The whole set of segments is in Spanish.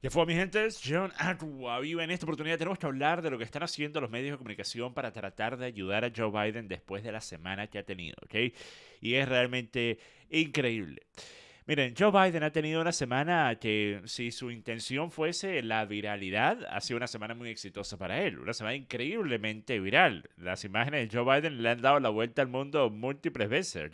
Ya fue, mi gente, John Aqua. Viva en esta oportunidad tenemos que hablar de lo que están haciendo los medios de comunicación para tratar de ayudar a Joe Biden después de la semana que ha tenido, ¿ok? Y es realmente increíble. Miren, Joe Biden ha tenido una semana que si su intención fuese la viralidad, ha sido una semana muy exitosa para él, una semana increíblemente viral. Las imágenes de Joe Biden le han dado la vuelta al mundo múltiples veces,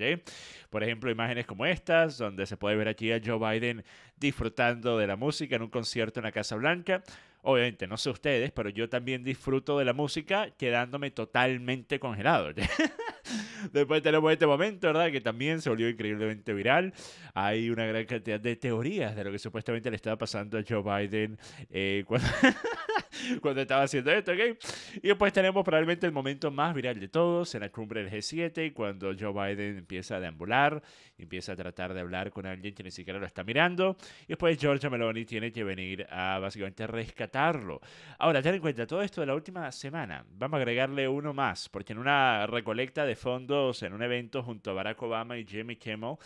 Por ejemplo, imágenes como estas, donde se puede ver aquí a Joe Biden disfrutando de la música en un concierto en la Casa Blanca obviamente, no sé ustedes, pero yo también disfruto de la música quedándome totalmente congelado. Después tenemos este momento, ¿verdad? Que también se volvió increíblemente viral. Hay una gran cantidad de teorías de lo que supuestamente le estaba pasando a Joe Biden eh, cuando... cuando estaba haciendo esto, ¿ok? Y después tenemos probablemente el momento más viral de todos en la cumbre del G7, cuando Joe Biden empieza a deambular, empieza a tratar de hablar con alguien que ni siquiera lo está mirando, y después George Meloni tiene que venir a básicamente rescatarlo. Ahora, ten en cuenta todo esto de la última semana, vamos a agregarle uno más, porque en una recolecta de fondos, en un evento junto a Barack Obama y Jimmy Kimmel,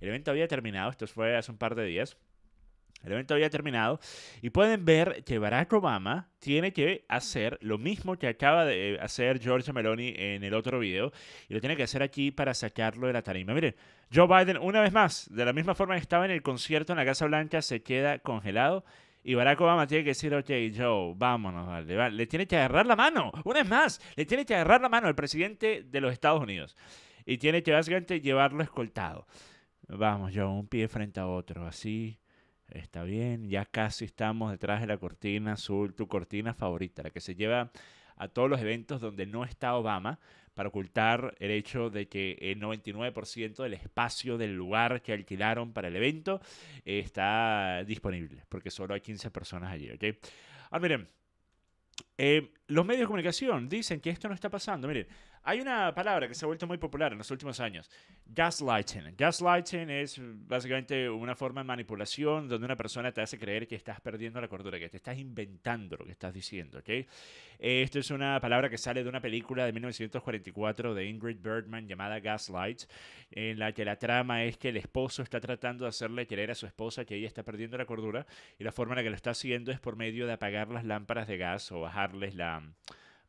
el evento había terminado, esto fue hace un par de días, el evento había terminado y pueden ver que Barack Obama tiene que hacer lo mismo que acaba de eh, hacer George Meloni en el otro video y lo tiene que hacer aquí para sacarlo de la tarima. Miren, Joe Biden una vez más, de la misma forma que estaba en el concierto en la Casa Blanca, se queda congelado y Barack Obama tiene que decir, ok, Joe, vámonos, vale, Le tiene que agarrar la mano, una vez más, le tiene que agarrar la mano al presidente de los Estados Unidos y tiene que básicamente llevarlo escoltado. Vamos, Joe, un pie frente a otro, así Está bien, ya casi estamos detrás de la cortina azul, tu cortina favorita, la que se lleva a todos los eventos donde no está Obama para ocultar el hecho de que el 99% del espacio del lugar que alquilaron para el evento eh, está disponible, porque solo hay 15 personas allí, ¿ok? Ah, miren, eh, los medios de comunicación dicen que esto no está pasando. Miren, hay una palabra que se ha vuelto muy popular en los últimos años, gaslighting. Gaslighting es básicamente una forma de manipulación donde una persona te hace creer que estás perdiendo la cordura, que te estás inventando lo que estás diciendo, ¿ok? Esto es una palabra que sale de una película de 1944 de Ingrid Bergman llamada Gaslight, en la que la trama es que el esposo está tratando de hacerle creer a su esposa que ella está perdiendo la cordura y la forma en la que lo está haciendo es por medio de apagar las lámparas de gas o bajarles la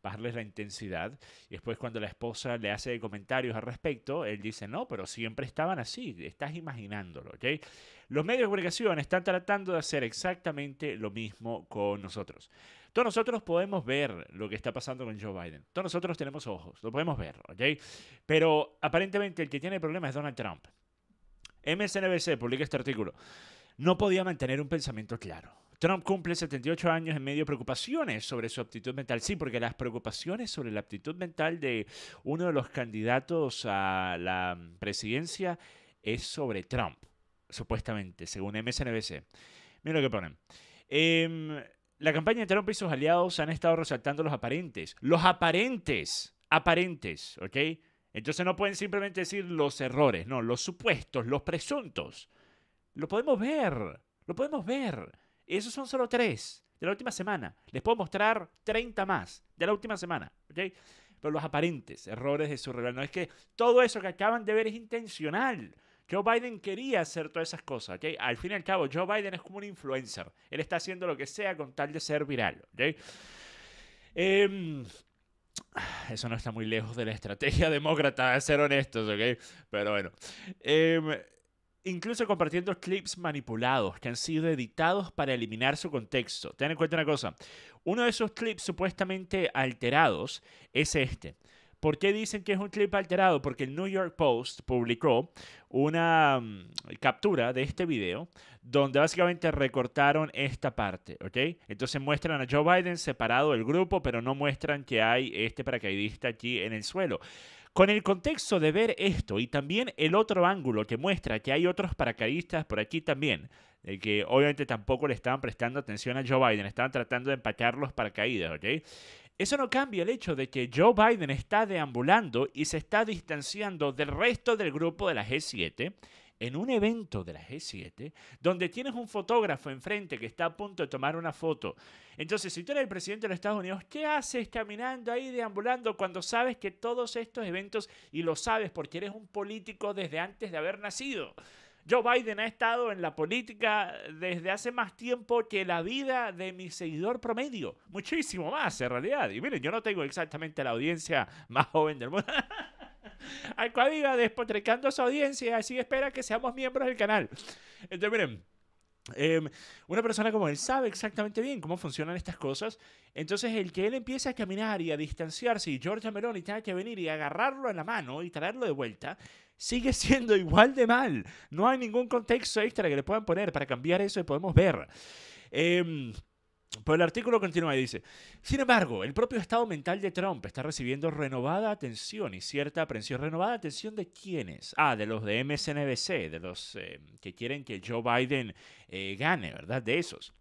bajarles la intensidad. Y después cuando la esposa le hace comentarios al respecto, él dice, no, pero siempre estaban así, estás imaginándolo, ¿ok? Los medios de comunicación están tratando de hacer exactamente lo mismo con nosotros. Todos nosotros podemos ver lo que está pasando con Joe Biden. Todos nosotros tenemos ojos, lo podemos ver, ¿ok? Pero aparentemente el que tiene problemas es Donald Trump. MSNBC publica este artículo. No podía mantener un pensamiento claro. Trump cumple 78 años en medio de preocupaciones sobre su aptitud mental. Sí, porque las preocupaciones sobre la aptitud mental de uno de los candidatos a la presidencia es sobre Trump, supuestamente, según MSNBC. Miren lo que ponen. Em, la campaña de Trump y sus aliados han estado resaltando los aparentes. Los aparentes. Aparentes, ¿ok? Entonces no pueden simplemente decir los errores, no, los supuestos, los presuntos. Lo podemos ver, lo podemos ver. Esos son solo tres de la última semana. Les puedo mostrar 30 más de la última semana. Pero los aparentes errores de su rival. No es que todo eso que acaban de ver es intencional. Joe Biden quería hacer todas esas cosas, ¿ok? Al fin y al cabo, Joe Biden es como un influencer. Él está haciendo lo que sea con tal de ser viral, ¿ok? Em, eso no está muy lejos de la estrategia demócrata, de ser honestos, ¿ok? Pero bueno. Em, incluso compartiendo clips manipulados que han sido editados para eliminar su contexto. Ten en cuenta una cosa, uno de esos clips supuestamente alterados es este. ¿Por qué dicen que es un clip alterado? Porque el New York Post publicó una mm, captura de este video donde básicamente recortaron esta parte, ¿ok? Entonces muestran a Joe Biden separado del grupo, pero no muestran que hay este paracaidista aquí en el suelo. Con el contexto de ver esto y también el otro ángulo que muestra que hay otros paracaidistas por aquí también, que obviamente tampoco le estaban prestando atención a Joe Biden, estaban tratando de empacar los paracaídas, ¿ok? Eso no cambia el hecho de que Joe Biden está deambulando y se está distanciando del resto del grupo de la G7 en un evento de la G7 donde tienes un fotógrafo enfrente que está a punto de tomar una foto. Entonces, si tú eres el presidente de los Estados Unidos, ¿qué haces caminando ahí deambulando cuando sabes que todos estos eventos, y lo sabes porque eres un político desde antes de haber nacido? Joe Biden ha estado en la política desde hace más tiempo que la vida de mi seguidor promedio. Muchísimo más, en realidad. Y miren, yo no tengo exactamente la audiencia más joven del mundo. diga despotrecando a su audiencia, así espera que seamos miembros del canal. Entonces, miren. Em, una persona como él sabe exactamente bien cómo funcionan estas cosas, entonces el que él empiece a caminar y a distanciarse y George Meloni tenga que venir y agarrarlo en la mano y traerlo de vuelta, sigue siendo igual de mal. No hay ningún contexto extra que le puedan poner para cambiar eso y podemos ver. Eh, pero el artículo continúa y dice, sin embargo, el propio estado mental de Trump está recibiendo renovada atención y cierta aprensión. ¿Renovada atención de quiénes? Ah, de los de MSNBC, de los eh, que quieren que Joe Biden eh, gane, ¿verdad? De esos.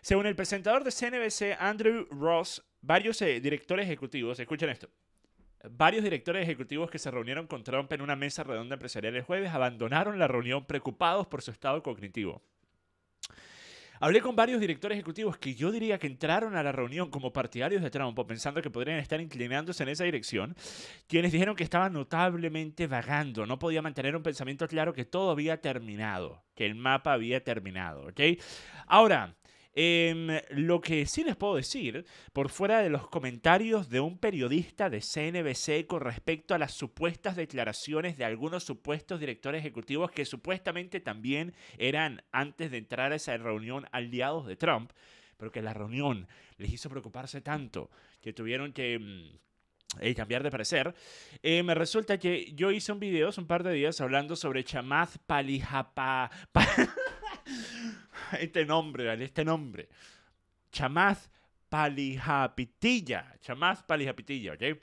Según el presentador de CNBC, Andrew Ross, varios eh, directores ejecutivos, escuchen esto, Varios directores ejecutivos que se reunieron con Trump en una mesa redonda empresarial el jueves abandonaron la reunión preocupados por su estado cognitivo. Hablé con varios directores ejecutivos que yo diría que entraron a la reunión como partidarios de Trump, pensando que podrían estar inclinándose en esa dirección, quienes dijeron que estaban notablemente vagando, no podía mantener un pensamiento claro que todo había terminado, que el mapa había terminado, ¿ok? Ahora, lo que sí les puedo decir, por fuera de los comentarios de un periodista de CNBC con respecto a las supuestas declaraciones de algunos supuestos directores ejecutivos que supuestamente también eran, antes de entrar a esa reunión, aliados de Trump, pero que la reunión les hizo preocuparse tanto que tuvieron que mm, eh, cambiar de parecer, eh, me resulta que yo hice un video hace un par de días hablando sobre Chamath Palihapa... este nombre, este nombre. Chamaz palijapitilla, chamás palijapitilla, ¿ok?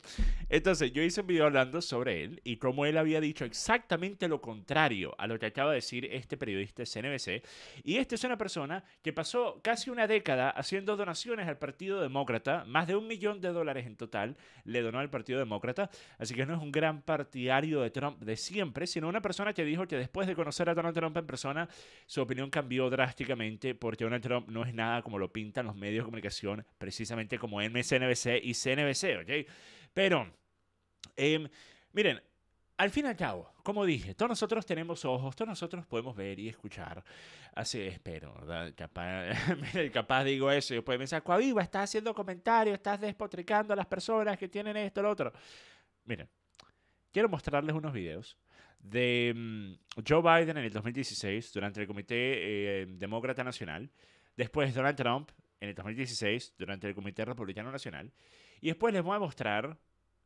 Entonces yo hice un video hablando sobre él y cómo él había dicho exactamente lo contrario a lo que acaba de decir este periodista de CNBC. Y este es una persona que pasó casi una década haciendo donaciones al Partido Demócrata, más de un millón de dólares en total le donó al Partido Demócrata, así que no es un gran partidario de Trump de siempre, sino una persona que dijo que después de conocer a Donald Trump en persona, su opinión cambió drásticamente porque Donald Trump no es nada como lo pintan los medios de comunicación precisamente como MSNBC y CNBC, ¿ok? Pero, em, miren, al fin y al cabo, como dije, todos nosotros tenemos ojos, todos nosotros podemos ver y escuchar. Así espero, ¿verdad? Capaz, capaz digo eso y después me saco a estás haciendo comentarios, estás despotricando a las personas que tienen esto, lo otro. Miren, quiero mostrarles unos videos de em, Joe Biden en el 2016 durante el Comité eh, Demócrata Nacional, después Donald Trump en el 2016 durante el Comité Republicano Nacional. Y después les voy a mostrar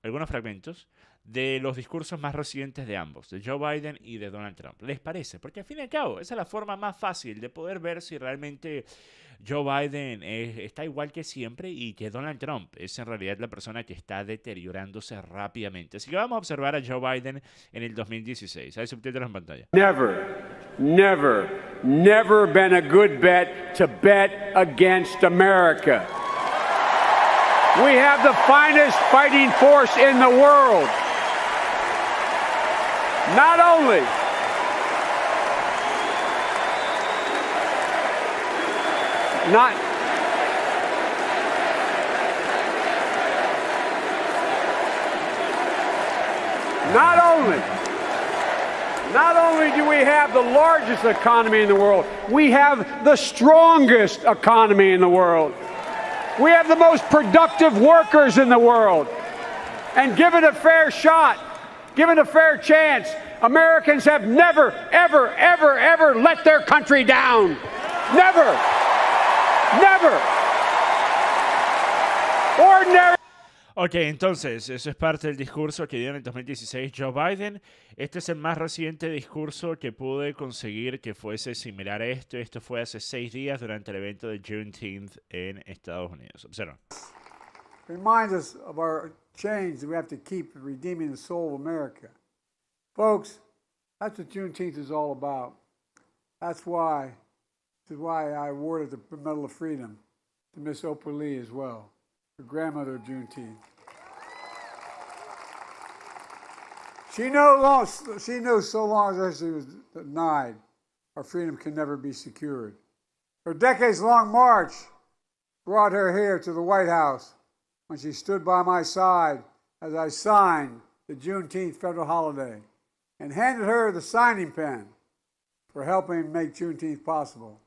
algunos fragmentos de los discursos más recientes de ambos, de Joe Biden y de Donald Trump. ¿Les parece? Porque al fin y al cabo, esa es la forma más fácil de poder ver si realmente Joe Biden está igual que siempre y que Donald Trump es en realidad la persona que está deteriorándose rápidamente. Así que vamos a observar a Joe Biden en el 2016. Hay subtítulos en pantalla. Never, never, never been a good bet to bet against America. We have the finest fighting force in the world. Not only not not only not only do we have the largest economy in the world, we have the strongest economy in the world. We have the most productive workers in the world. And given a fair shot, given a fair chance, Americans have never, ever, ever, ever let their country down. Never. Never. Ordinary. Ok, entonces, eso es parte del discurso que dio en el 2016 Joe Biden. Este es el más reciente discurso que pude conseguir que fuese similar a esto. Esto fue hace seis días durante el evento de Juneteenth en Estados Unidos. Observa. Reminds us of our change that we have to keep la redeeming the soul of America. Folks, that's what Juneteenth is all about. That's why, this why I awarded the Medal of Freedom to Miss Oprah Lee as well. grandmother of Juneteenth. She knows, she knew so long as she was denied, our freedom can never be secured. Her decades long march brought her here to the White House when she stood by my side as I signed the Juneteenth federal holiday and handed her the signing pen for helping make Juneteenth possible.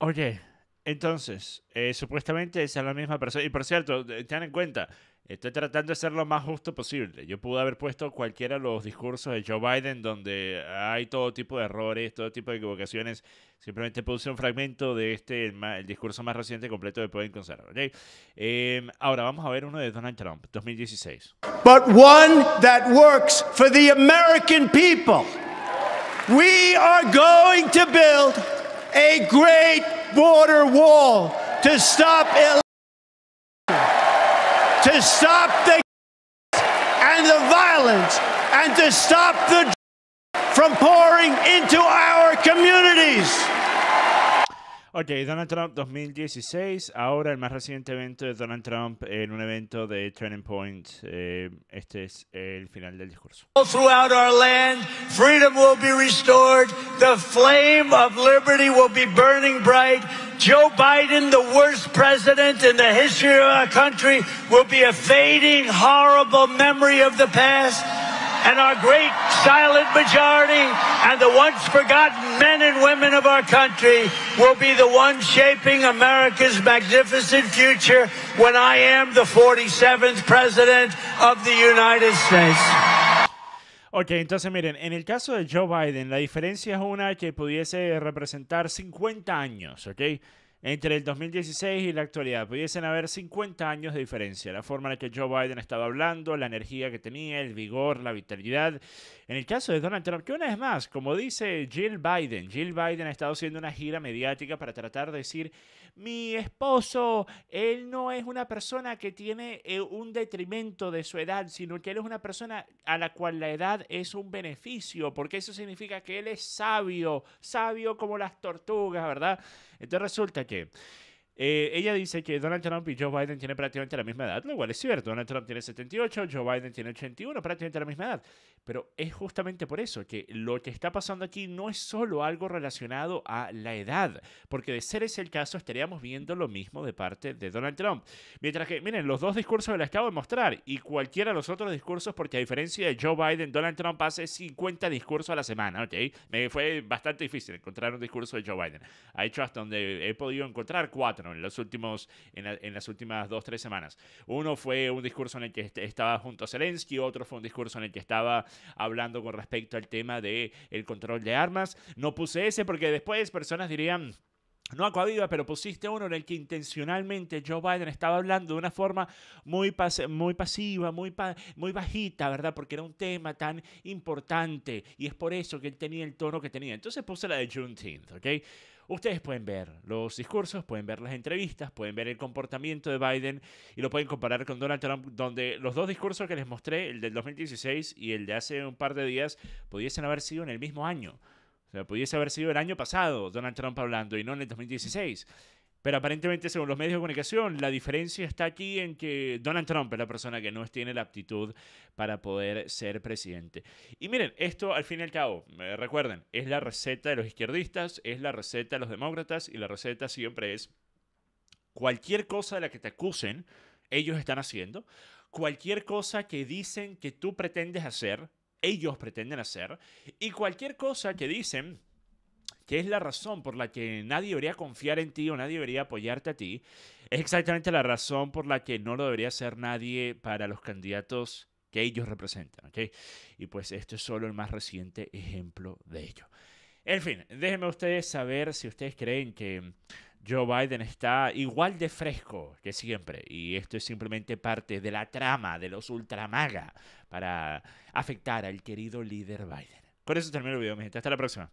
Okay, Entonces, eh, supuestamente esa es la misma persona. Y por cierto, tengan en cuenta, estoy tratando de ser lo más justo posible. Yo pude haber puesto cualquiera de los discursos de Joe Biden donde hay todo tipo de errores, todo tipo de equivocaciones. Simplemente puse un fragmento de este, el, discurso más reciente completo de Pueden Conservar. ¿okay? Em, ahora vamos a ver uno de Donald Trump, 2016. But one that works for the American people. We are going to build a great border wall to stop to stop the and the violence, and to stop the from pouring into our communities. Ok, Donald Trump 2016. Ahora el más reciente evento de Donald Trump en un evento de Turning Point. Eh, este es el final del discurso. All throughout our land, freedom will be restored. The flame of liberty will be burning bright. Joe Biden, the worst president in the history of our country, will be a fading, horrible memory of the past. and our great silent majority and the once forgotten men and women of our country will be the one shaping America's magnificent future when I am the 47th President of the United States. Ok, entonces miren, en el caso de Joe Biden, la diferencia es una que pudiese representar 50 años, ¿ok? entre el 2016 y la actualidad. Pudiesen haber 50 años de diferencia. La forma en la que Joe Biden estaba hablando, la energía que tenía, el vigor, la vitalidad. En el caso de Donald Trump, que una vez más, como dice Jill Biden, Jill Biden ha estado haciendo una gira mediática para tratar de decir mi esposo, él no es una persona que tiene eh, un detrimento de su edad, sino que él es una persona a la cual la edad es un beneficio, porque eso significa que él es sabio, sabio como las tortugas, ¿verdad? Entonces resulta que... Eh, ella dice que Donald Trump y Joe Biden tienen prácticamente la misma edad, lo cual es cierto. Donald Trump tiene 78, Joe Biden tiene 81, prácticamente la misma edad. Pero es justamente por eso que lo que está pasando aquí no es solo algo relacionado a la edad, porque de ser ese el caso estaríamos viendo lo mismo de parte de Donald Trump. Mientras que, miren, los dos discursos que les acabo de mostrar y cualquiera de los otros discursos, porque a diferencia de Joe Biden, Donald Trump hace 50 discursos a la semana, ¿ok? Me fue bastante difícil encontrar un discurso de Joe Biden. Ha hecho hasta donde he podido encontrar cuatro en, los últimos, en, las últimas dos, tres semanas. Uno fue un discurso en el que estaba junto a Zelensky, otro fue un discurso en el que estaba hablando con respecto al tema del el control de armas. No puse ese porque después personas dirían... No Acuaviva, pero pusiste uno en el que intencionalmente Joe Biden estaba hablando de una forma muy, muy pasiva, muy, muy bajita, ¿verdad? Porque era un tema tan importante y es por eso que él tenía el tono que tenía. Entonces puse la de Juneteenth, ¿ok? Ustedes pueden ver los discursos, pueden ver las entrevistas, pueden ver el comportamiento de Biden y lo pueden comparar con Donald Trump, donde los dos discursos que les mostré, el del 2016 y el de hace un par de días, pudiesen haber sido en el mismo año. O sea, pudiese haber sido el año pasado Donald Trump hablando y no en el 2016. Pero aparentemente, según los medios de comunicación, la diferencia está aquí en que Donald Trump es la persona que no tiene la aptitud para poder ser presidente. Y miren, esto al fin y al cabo, eh, recuerden, es la receta de los izquierdistas, es la receta de los demócratas y la receta siempre es cualquier cosa de la que te acusen, ellos están haciendo. Cualquier cosa que dicen que tú pretendes hacer, ellos pretenden hacer. Y cualquier cosa que dicen que es la razón por la que nadie debería confiar en ti o nadie debería apoyarte a ti, es exactamente la razón por la que no lo debería hacer nadie para los candidatos que ellos representan. Y pues esto es solo el más reciente ejemplo de ello. En fin, déjenme ustedes saber si ustedes creen que Joe Biden está igual de fresco que siempre. Y esto es simplemente parte de la trama de los ultramaga para afectar al querido líder Biden. Con eso termino el video, mi gente. Hasta la próxima.